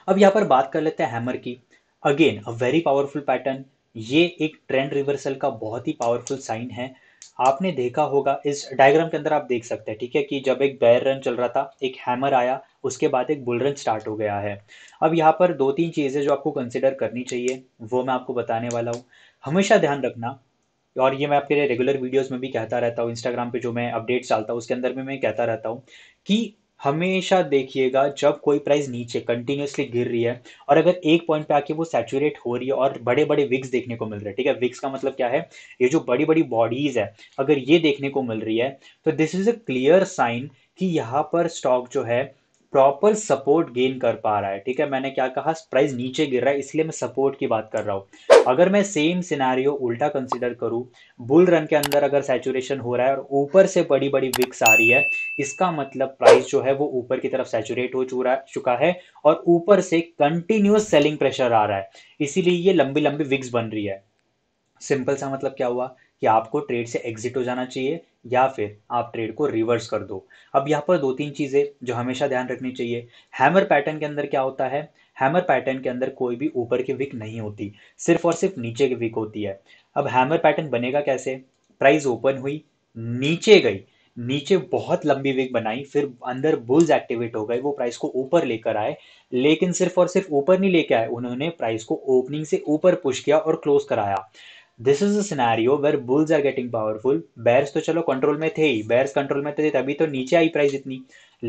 अब यहाँ पर बात कर लेते हैं हैमर की again a very powerful pattern ये एक ट्रेंड रिवर्सल का बहुत ही पावरफुल साइन है आपने देखा होगा इस डायग्राम के अंदर आप देख सकते हैं ठीक है कि जब एक बैर रन चल रहा था एक हैमर आया उसके बाद एक बुल रन स्टार्ट हो गया है अब यहाँ पर दो तीन चीज़ें जो आपको कंसिडर करनी चाहिए वो मैं आपको बताने वाला हूँ हमेशा ध्यान रखना और ये मैं आपके लिए रेगुलर वीडियोस में भी कहता रहता हूँ इंस्टाग्राम पे जो मैं अपडेट्स डालता हूँ उसके अंदर भी मैं कहता रहता हूँ कि हमेशा देखिएगा जब कोई प्राइस नीचे कंटिन्यूसली गिर रही है और अगर एक पॉइंट पे आके वो सैचुरेट हो रही है और बड़े बड़े विक्स देखने को मिल रहे हैं ठीक है विक्स का मतलब क्या है ये जो बड़ी बड़ी बॉडीज है अगर ये देखने को मिल रही है तो this is a clear sign कि यहाँ पर स्टॉक जो है प्रॉपर सपोर्ट गेन कर पा रहा है ठीक है मैंने क्या कहा प्राइस नीचे गिर रहा है इसलिए मैं सपोर्ट की बात कर रहा हूँ अगर मैं सेम सिनारियो उल्टा कंसिडर करूँ बुल रन के अंदर अगर सेचुरेशन हो रहा है और ऊपर से बड़ी बड़ी विक्स आ रही है इसका मतलब प्राइस जो है वो ऊपर की तरफ सेचुरेट हो चुका है और ऊपर से कंटिन्यूस सेलिंग प्रेशर आ रहा है इसीलिए ये लंबी लंबी विक्स बन रही है सिंपल सा मतलब क्या हुआ कि आपको ट्रेड से एग्जिट हो जाना चाहिए या फिर आप ट्रेड को रिवर्स कर दो अब यहाँ पर दो तीन चीज़ें जो हमेशा ध्यान रखनी चाहिए हैमर पैटर्न के अंदर क्या होता है हैमर पैटर्न के अंदर कोई भी ऊपर की विक नहीं होती सिर्फ और सिर्फ नीचे की विक होती है अब हैमर पैटर्न बनेगा कैसे प्राइस ओपन हुई नीचे गई नीचे बहुत लंबी विक बनाई फिर अंदर बुल्स एक्टिवेट हो गए वो प्राइस को ऊपर लेकर आए लेकिन सिर्फ और सिर्फ ऊपर नहीं लेके आए उन्होंने प्राइस को ओपनिंग से ऊपर पुश किया और क्लोज कराया this is a scenario where bulls are getting powerful bears तो चलो कंट्रोल में थे ही बैर्स कंट्रोल में थे तभी तो नीचे आई प्राइस इतनी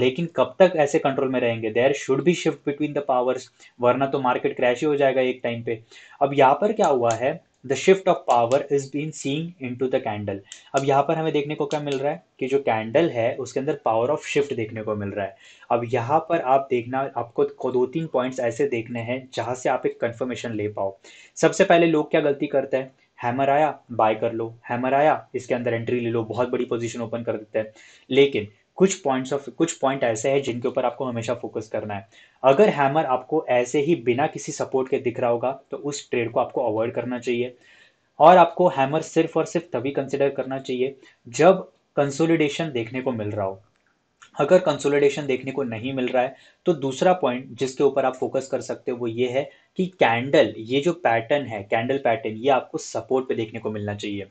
लेकिन कब तक ऐसे कंट्रोल में रहेंगे there should be shift between the powers वरना तो मार्केट क्रैश ही हो जाएगा एक टाइम पे अब यहाँ पर क्या हुआ है the shift of power is been seen into the candle अब यहाँ पर हमें देखने को क्या मिल रहा है कि जो कैंडल है उसके अंदर पावर ऑफ शिफ्ट देखने को मिल रहा है अब यहाँ पर आप देखना आपको दो तीन पॉइंट्स ऐसे देखने हैं जहाँ से आप एक कन्फर्मेशन ले पाओ सबसे पहले लोग क्या गलती करते हैं हैमर आया बाय कर लो हैमर आया इसके अंदर एंट्री ले लो बहुत बड़ी पोजीशन ओपन कर देते हैं लेकिन कुछ पॉइंट्स ऑफ कुछ पॉइंट ऐसे हैं जिनके ऊपर आपको हमेशा फोकस करना है अगर हैमर आपको ऐसे ही बिना किसी सपोर्ट के दिख रहा होगा तो उस ट्रेड को आपको अवॉइड करना चाहिए और आपको हैमर सिर्फ और सिर्फ तभी कंसिडर करना चाहिए जब कंसोलिडेशन देखने को मिल रहा हो अगर कंसोलिडेशन देखने को नहीं मिल रहा है तो दूसरा पॉइंट जिसके ऊपर आप फोकस कर सकते हो वो ये है कि कैंडल ये जो पैटर्न है कैंडल पैटर्न ये आपको सपोर्ट पे देखने को मिलना चाहिए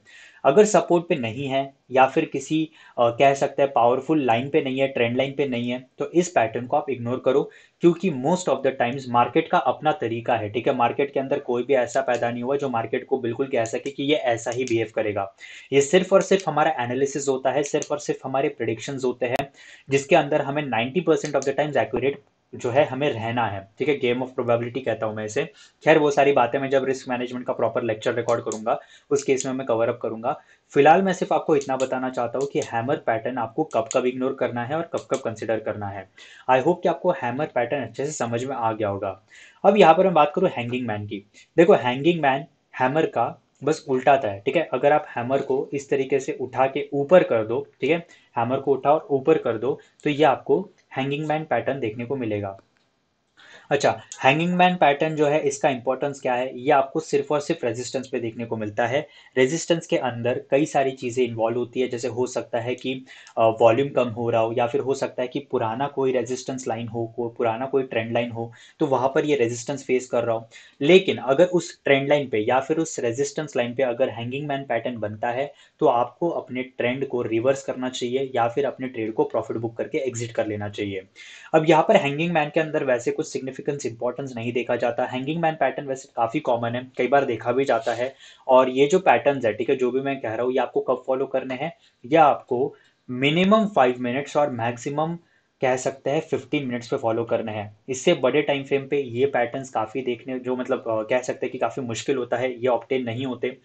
अगर सपोर्ट पे नहीं है या फिर किसी आ, कह सकते हैं पावरफुल लाइन पे नहीं है ट्रेंड लाइन पे नहीं है तो इस पैटर्न को आप इग्नोर करो क्योंकि most of the times market का अपना तरीका है ठीक है मार्केट के अंदर कोई भी ऐसा पैदा नहीं हुआ जो मार्केट को बिल्कुल कह सके कि ये ऐसा ही बिहेव करेगा ये सिर्फ और सिर्फ हमारा एनालिसिस होता है सिर्फ और सिर्फ हमारे प्रडिक्शन होते हैं जिसके अंदर हमें 90% ऑफ द टाइम्स एक्यूरेट जो है हमें रहना है ठीक है गेम ऑफ प्रोबेबिलिटी कहता हूँ मैं इसे खैर वो सारी बातें मैं जब रिस्क मैनेजमेंट का प्रॉपर लेक्चर रिकॉर्ड करूंगा उस केस में मैं कवर अप करूंगा फिलहाल मैं सिर्फ आपको इतना बताना चाहता हूं कि हैमर पैटर्न आपको कब कब इग्नोर करना है और कब कब कंसिडर करना है आई होप कि आपको हैमर पैटर्न अच्छे से समझ में आ गया होगा अब यहाँ पर मैं बात करूँ हैंगिंग मैन की देखो हैंगिंग मैन हैमर का बस उल्टा है ठीक है अगर आप हैमर को इस तरीके से उठा के ऊपर कर दो ठीक है हैमर को उठाओ और ऊपर कर दो तो ये आपको हैंगिंग मैन पैटर्न देखने को मिलेगा अच्छा हैंगिंग मैन पैटर्न जो है इसका इंपॉर्टेंस क्या है ये आपको सिर्फ और सिर्फ रेजिस्टेंस पे देखने को मिलता है रेजिस्टेंस के अंदर कई सारी चीज़ें इन्वॉल्व होती है जैसे हो सकता है कि वॉल्यूम कम हो रहा हो या फिर हो सकता है कि पुराना कोई रेजिस्टेंस लाइन हो को पुराना कोई ट्रेंड लाइन हो तो वहां पर ये रेजिस्टेंस फेस कर रहा हो लेकिन अगर उस ट्रेंड लाइन पे या फिर उस रेजिस्टेंस लाइन पे अगर हैंगिंग मैन पैटर्न बनता है तो आपको अपने ट्रेंड को रिवर्स करना चाहिए या फिर अपने ट्रेड को प्रॉफिट बुक करके एग्जिट कर लेना चाहिए अब यहाँ पर हैंगिंग मैन के अंदर वैसे कुछ सिग्निफिक सिग्निफिकेंस इंपॉर्टेंस नहीं देखा जाता हैंगिंग मैन पैटर्न वैसे काफ़ी कॉमन है कई बार देखा भी जाता है और ये जो पैटर्न है ठीक है जो भी मैं कह रहा हूँ ये आपको कब फॉलो करने हैं या आपको मिनिमम फाइव मिनट्स और मैक्सिमम कह सकते हैं फिफ्टीन मिनट्स पे फॉलो करने हैं इससे बड़े टाइम फ्रेम पे ये पैटर्न्स काफ़ी देखने जो मतलब कह सकते हैं कि काफ़ी मुश्किल होता है ये ऑप्टेन नहीं होते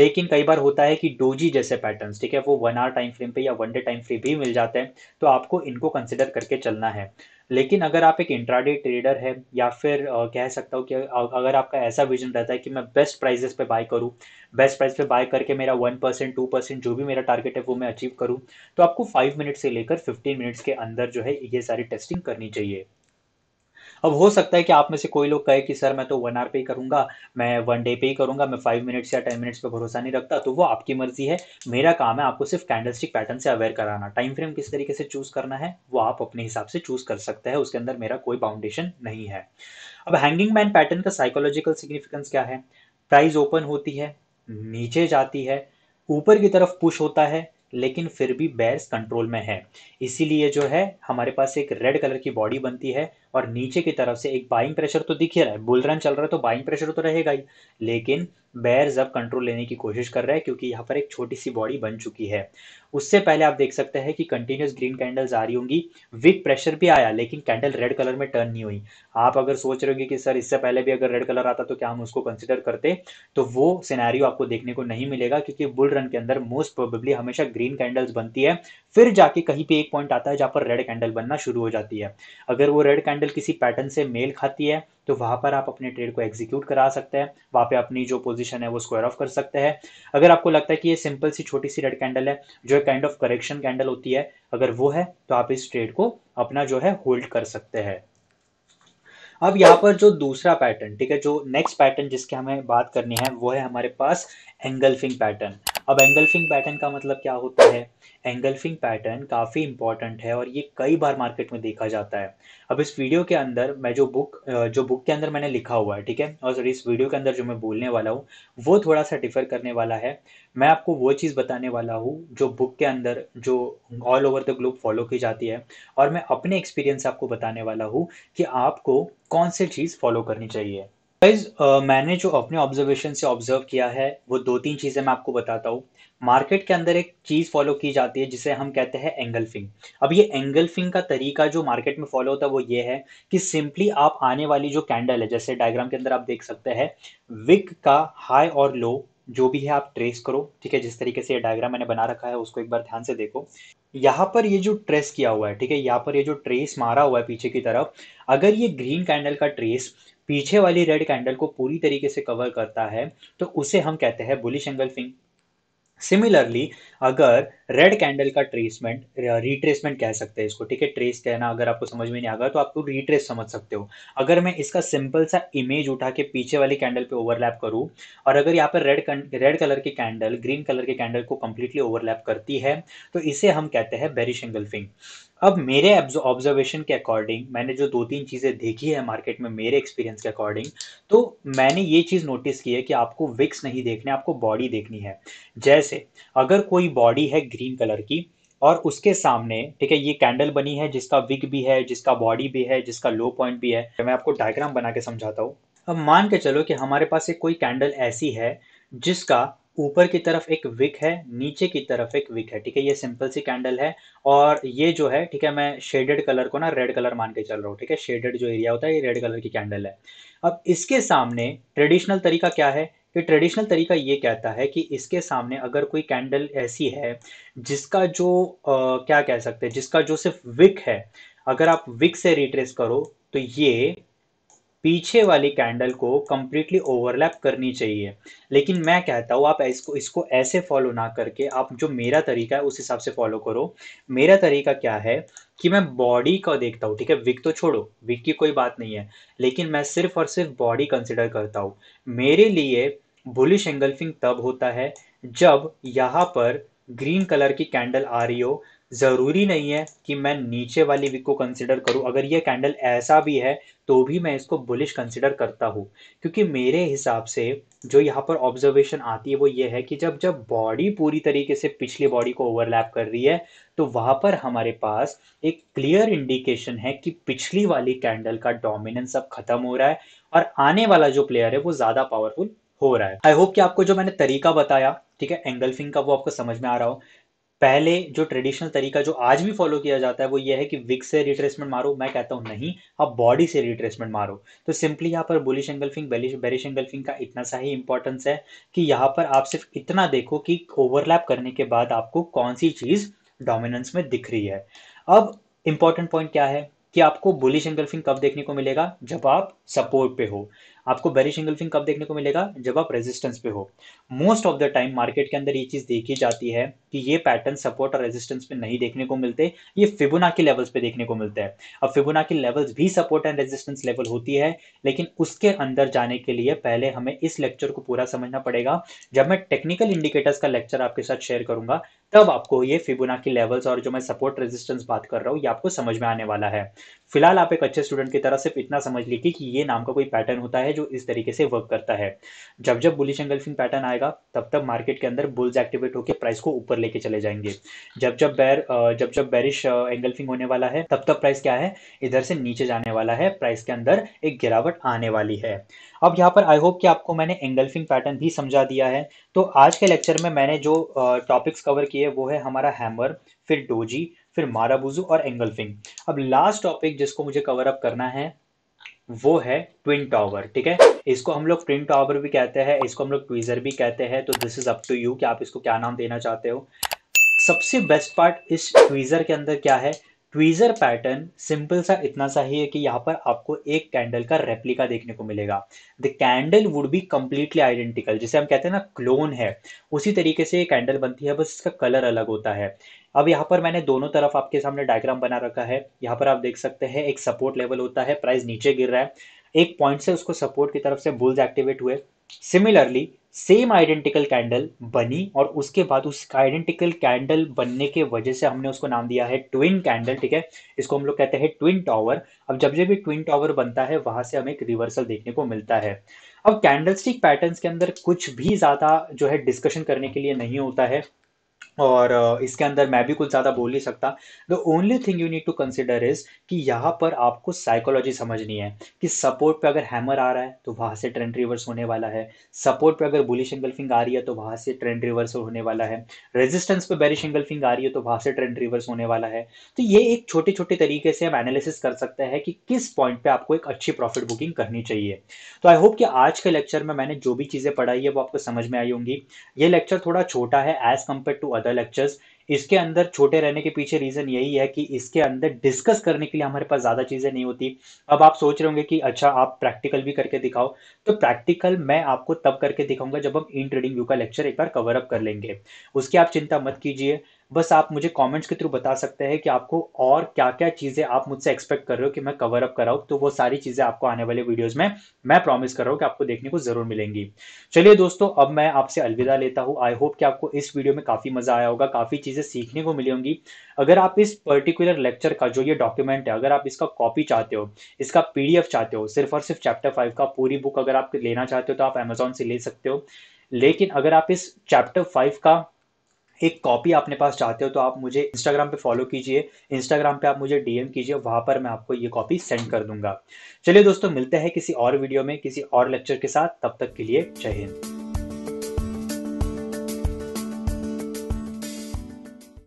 लेकिन कई बार होता है कि डोजी जैसे पैटर्न्स ठीक है वो वन आवर टाइम फ्रेम पे या वन डे टाइम फ्रेम भी मिल जाते हैं तो आपको इनको कंसिडर करके चलना है लेकिन अगर आप एक इंट्राडे ट्रेडर है या फिर आ, कह सकता हूँ कि अगर आपका ऐसा विजन रहता है कि मैं बेस्ट प्राइजेस पे बाय करूँ बेस्ट प्राइस पे बाय करके मेरा वन परसेंट टू परसेंट जो भी मेरा टारगेट है वो मैं अचीव करूँ तो आपको फाइव मिनट से लेकर फिफ्टीन मिनट्स के अंदर जो है ये सारी टेस्टिंग करनी चाहिए अब हो सकता है कि आप में से कोई लोग कहे कि सर मैं तो वन आवर पे ही करूंगा मैं वन डे पे ही करूंगा मैं फाइव मिनट्स या टेन मिनट्स पे भरोसा नहीं रखता तो वो आपकी मर्जी है मेरा काम है आपको सिर्फ कैंडल स्टिक पैटर्न से अवेयर कराना टाइम फ्रेम किस तरीके से चूज़ करना है वो आप अपने हिसाब से चूज़ कर सकते हैं उसके अंदर मेरा कोई बाउंडेशन नहीं है अब हैंगिंग मैन पैटर्न का साइकोलॉजिकल सिग्निफिकेंस क्या है प्राइस ओपन होती है नीचे जाती है ऊपर की तरफ पुश होता है लेकिन फिर भी बेयर्स कंट्रोल में है इसीलिए जो है हमारे पास एक रेड कलर की बॉडी बनती है और नीचे की तरफ से एक बाइंग प्रेशर तो दिख रहा है बुल रन चल रहा है तो बाइंग प्रेशर तो रहेगा ही लेकिन बैर अब कंट्रोल लेने की कोशिश कर रहा है क्योंकि यहाँ पर एक छोटी सी बॉडी बन चुकी है उससे पहले आप देख सकते हैं कि कंटिन्यूस ग्रीन कैंडल्स आ रही होंगी विक प्रेशर भी आया लेकिन कैंडल रेड कलर में टर्न नहीं हुई आप अगर सोच रहे होंगे कि सर इससे पहले भी अगर रेड कलर आता तो क्या हम उसको कंसिडर करते तो वो सिनारियो आपको देखने को नहीं मिलेगा क्योंकि बुल रन के अंदर मोस्ट प्रोबेबली हमेशा ग्रीन कैंडल्स बनती है फिर जाके कहीं पे एक पॉइंट आता है जहां पर रेड कैंडल बनना शुरू हो जाती है अगर वो रेड कैंडल कैंडल किसी पैटर्न से मेल खाती है तो वहां पर आप अपने ट्रेड को एग्जीक्यूट करा सकते हैं वहां पे अपनी जो पोजीशन है वो स्क्वायर ऑफ कर सकते हैं अगर आपको लगता है कि ये सिंपल सी छोटी सी रेड कैंडल है जो एक काइंड ऑफ करेक्शन कैंडल होती है अगर वो है तो आप इस ट्रेड को अपना जो है होल्ड कर सकते हैं अब यहाँ पर जो दूसरा पैटर्न ठीक है जो नेक्स्ट पैटर्न जिसके हमें बात करनी है वो है हमारे पास एंगल्फिंग पैटर्न अब एंगल्फिंग पैटर्न का मतलब क्या होता है एंगल्फिंग पैटर्न काफ़ी इंपॉर्टेंट है और ये कई बार मार्केट में देखा जाता है अब इस वीडियो के अंदर मैं जो बुक जो बुक के अंदर मैंने लिखा हुआ है ठीक है और इस वीडियो के अंदर जो मैं बोलने वाला हूँ वो थोड़ा सा डिफर करने वाला है मैं आपको वो चीज़ बताने वाला हूँ जो बुक के अंदर जो all over the globe follow की जाती है और मैं अपने एक्सपीरियंस आपको बताने वाला हूँ कि आपको कौन सी चीज़ फॉलो करनी चाहिए गाइज uh, मैंने जो अपने ऑब्जर्वेशन से ऑब्जर्व किया है वो दो तीन चीज़ें मैं आपको बताता हूँ मार्केट के अंदर एक चीज़ फॉलो की जाती है जिसे हम कहते हैं एंगल्फिंग अब ये एंगल्फिंग का तरीका जो मार्केट में फॉलो होता है वो ये है कि सिंपली आप आने वाली जो कैंडल है जैसे डायग्राम के अंदर आप देख सकते हैं विक का हाई और लो जो भी है आप ट्रेस करो ठीक है जिस तरीके से ये डायग्राम मैंने बना रखा है उसको एक बार ध्यान से देखो यहाँ पर ये जो ट्रेस किया हुआ है ठीक है यहाँ पर ये जो ट्रेस मारा हुआ है पीछे की तरफ अगर ये ग्रीन कैंडल का ट्रेस पीछे वाली रेड कैंडल को पूरी तरीके से कवर करता है तो उसे हम कहते हैं बुलिश एंगल्फिंग सिमिलरली अगर रेड कैंडल का ट्रेसमेंट रिट्रेसमेंट कह सकते हैं इसको ठीक है ट्रेस कहना अगर आपको समझ में नहीं आ गया तो आपको तो रिट्रेस समझ सकते हो अगर मैं इसका सिंपल सा इमेज उठा के पीछे वाली कैंडल पे ओवरलैप करूं और अगर यहाँ पर रेड रेड कलर की कैंडल ग्रीन कलर के कैंडल को कम्प्लीटली ओवरलैप करती है तो इसे हम कहते हैं बेरिश एंगल्फिंग अब मेरे ऑब्जर्वेशन के अकॉर्डिंग मैंने जो दो तीन चीज़ें देखी है मार्केट में मेरे एक्सपीरियंस के अकॉर्डिंग तो मैंने ये चीज़ नोटिस की है कि आपको विक्स नहीं देखने आपको बॉडी देखनी है जैसे अगर कोई बॉडी है ग्रीन कलर की और उसके सामने ठीक है ये कैंडल बनी है जिसका विग भी है जिसका बॉडी भी है जिसका लो पॉइंट भी है मैं आपको डायग्राम बना के समझाता हूँ अब मान के चलो कि हमारे पास एक कोई कैंडल ऐसी है जिसका ऊपर की तरफ एक विक है नीचे की तरफ एक विक है ठीक है ये सिंपल सी कैंडल है और ये जो है ठीक है मैं शेडेड कलर को ना रेड कलर मान के चल रहा हूँ ठीक है शेडेड जो एरिया होता है ये रेड कलर की कैंडल है अब इसके सामने ट्रेडिशनल तरीका क्या है कि ट्रेडिशनल तरीका ये कहता है कि इसके सामने अगर कोई कैंडल ऐसी है जिसका जो आ, क्या कह सकते हैं जिसका जो सिर्फ विक है अगर आप विक से रिट्रेस करो तो ये पीछे वाली कैंडल को कम्प्लीटली ओवरलैप करनी चाहिए लेकिन मैं कहता हूँ आप इसको इसको ऐसे फॉलो ना करके आप जो मेरा तरीका है उस हिसाब से फॉलो करो मेरा तरीका क्या है कि मैं बॉडी का देखता हूँ ठीक है विक तो छोड़ो विक की कोई बात नहीं है लेकिन मैं सिर्फ और सिर्फ बॉडी कंसिडर करता हूँ मेरे लिए बुलिश एंगल्फिंग तब होता है जब यहाँ पर ग्रीन कलर की कैंडल आ रही हो ज़रूरी नहीं है कि मैं नीचे वाली विक को कंसिडर करूं अगर ये कैंडल ऐसा भी है तो भी मैं इसको बुलिश कंसिडर करता हूं क्योंकि मेरे हिसाब से जो यहाँ पर ऑब्जर्वेशन आती है वो ये है कि जब जब बॉडी पूरी तरीके से पिछली बॉडी को ओवरलैप कर रही है तो वहाँ पर हमारे पास एक क्लियर इंडिकेशन है कि पिछली वाली कैंडल का डोमिनेंस अब खत्म हो रहा है और आने वाला जो प्लेयर है वो ज़्यादा पावरफुल हो रहा है आई होप कि आपको जो मैंने तरीका बताया ठीक है एंगल फिंग का वो आपको समझ में आ रहा हो पहले जो ट्रेडिशनल तरीका जो आज भी फॉलो किया जाता है वो ये है कि विक से रिट्रेसमेंट मारो मैं कहता हूँ नहीं आप बॉडी से रिट्रेसमेंट मारो तो सिंपली यहाँ पर बुलिश एंगल्फिंग बेरिश एंगल्फिंग का इतना सा ही इंपॉर्टेंस है कि यहाँ पर आप सिर्फ इतना देखो कि ओवरलैप करने के बाद आपको कौन सी चीज़ डोमिनेंस में दिख रही है अब इंपॉर्टेंट पॉइंट क्या है कि आपको बुलिश एंगल्फिंग कब देखने को मिलेगा जब आप सपोर्ट पे हो आपको बेरिश इंगल्फिंग कब देखने को मिलेगा जब आप रेजिस्टेंस पे हो most of the time market के अंदर ये चीज़ देखी जाती है कि ये पैटर्न सपोर्ट और रेजिस्टेंस पे नहीं देखने को मिलते ये फिबुना के लेवल्स पे देखने को मिलते हैं अब फिबुना की लेवल्स भी सपोर्ट एंड रेजिस्टेंस लेवल होती है लेकिन उसके अंदर जाने के लिए पहले हमें इस लेक्चर को पूरा समझना पड़ेगा जब मैं टेक्निकल इंडिकेटर्स का लेक्चर आपके साथ शेयर करूंगा तब आपको ये फिबुना की लेवल्स और जो मैं सपोर्ट रेजिस्टेंस बात कर रहा हूँ ये आपको समझ में आने वाला है फिलहाल आप एक अच्छे स्टूडेंट की तरह सिर्फ इतना समझ लीजिए कि ये नाम का कोई पैटर्न होता है है जो इस तरीके से वर्क करता है जब जब बुलिश एंगल्फिंग पैटर्न आएगा तब तब मार्केट के अंदर बुल्स एक्टिवेट होकर प्राइस को ऊपर लेके चले जाएंगे जब जब बैर जब जब बैरिश एंगल्फिंग होने वाला है तब तब प्राइस क्या है इधर से नीचे जाने वाला है प्राइस के अंदर एक गिरावट आने वाली है अब यहाँ पर आई होप कि आपको मैंने एंगल्फिंग पैटर्न भी समझा दिया है तो आज के लेक्चर में मैंने जो टॉपिक्स कवर किए वो है हमारा हैमर फिर डोजी फिर माराबुजू और एंगल्फिंग अब लास्ट टॉपिक जिसको मुझे कवर अप करना है वो है ट्विन टावर ठीक है इसको हम लोग ट्विन टावर भी कहते हैं इसको हम लोग ट्वीजर भी कहते हैं तो this is up to you कि आप इसको क्या नाम देना चाहते हो सबसे बेस्ट पार्ट इस ट्वीजर के अंदर क्या है ट्वीजर पैटर्न सिंपल सा इतना सा ही है कि यहाँ पर आपको एक कैंडल का रेप्लिका देखने को मिलेगा the candle would be completely identical जिसे हम कहते हैं ना क्लोन है उसी तरीके से ये कैंडल बनती है बस इसका कलर अलग होता है अब यहाँ पर मैंने दोनों तरफ आपके सामने डायग्राम बना रखा है यहाँ पर आप देख सकते हैं एक सपोर्ट लेवल होता है प्राइस नीचे गिर रहा है एक पॉइंट से उसको सपोर्ट की तरफ से बुल्स एक्टिवेट हुए सिमिलरली सेम आइडेंटिकल कैंडल बनी और उसके बाद उस आइडेंटिकल कैंडल बनने के वजह से हमने उसको नाम दिया है ट्विन कैंडल ठीक है इसको हम लोग कहते हैं ट्विन टावर अब जब जब भी ट्विन टावर बनता है वहां से हमें एक रिवर्सल देखने को मिलता है अब कैंडल स्टिक पैटर्न के अंदर कुछ भी ज्यादा जो है डिस्कशन करने के लिए नहीं होता है और इसके अंदर मैं भी कुछ ज़्यादा बोल नहीं सकता the only thing you need to consider is कि यहाँ पर आपको साइकोलॉजी समझनी है कि सपोर्ट पे अगर हैमर आ रहा है तो वहाँ से ट्रेंड रिवर्स होने वाला है सपोर्ट पे अगर बुलिश एंगल्फिंग आ रही है तो वहाँ से ट्रेंड रिवर्स होने वाला है रेजिस्टेंस पे बेरिश एंगल्फिंग आ रही है तो वहाँ से ट्रेंड रिवर्स होने वाला है तो ये एक छोटे छोटे तरीके से हम एनालिसिस कर सकते हैं कि किस पॉइंट पर आपको एक अच्छी प्रॉफिट बुकिंग करनी चाहिए तो आई होप कि आज के लेक्चर में मैंने जो भी चीज़ें पढ़ाई है वो आपको समझ में आई होंगी ये लेक्चर थोड़ा छोटा है as compare to other lectures इसके अंदर छोटे रहने के पीछे रीज़न यही है कि इसके अंदर डिस्कस करने के लिए हमारे पास ज़्यादा चीज़ें नहीं होती अब आप सोच रहे होंगे कि अच्छा आप प्रैक्टिकल भी करके दिखाओ तो प्रैक्टिकल मैं आपको तब करके दिखाऊंगा जब हम इन ट्रेडिंग व्यू का लेक्चर एक बार कवर अप कर लेंगे उसकी आप चिंता मत कीजिए बस आप मुझे कमेंट्स के थ्रू बता सकते हैं कि आपको और क्या क्या चीज़ें आप मुझसे एक्सपेक्ट कर रहे हो कि मैं कवर अप कराऊँ तो वो सारी चीज़ें आपको आने वाले वीडियोज़ में मैं प्रॉमिस कर रहा हूँ कि आपको देखने को ज़रूर मिलेंगी चलिए दोस्तों अब मैं आपसे अलविदा लेता हूँ आई होप कि आपको इस वीडियो में काफ़ी मज़ा आया होगा काफ़ी चीज़ें सीखने को मिली होंगी अगर आप इस पर्टिकुलर लेक्चर का जो ये डॉक्यूमेंट है अगर आप इसका कॉपी चाहते हो इसका पी चाहते हो सिर्फ और सिर्फ चैप्टर फाइव का पूरी बुक अगर आप लेना चाहते हो तो आप अमेजोन से ले सकते हो लेकिन अगर आप इस चैप्टर फाइव का एक कॉपी आपने पास चाहते हो तो आप मुझे इंस्टाग्राम पे फॉलो कीजिए इंस्टाग्राम पे आप मुझे डीएम कीजिए वहां पर मैं आपको ये कॉपी सेंड कर दूंगा चलिए दोस्तों मिलते हैं किसी और वीडियो में किसी और लेक्चर के साथ तब तक के लिए जय हिंद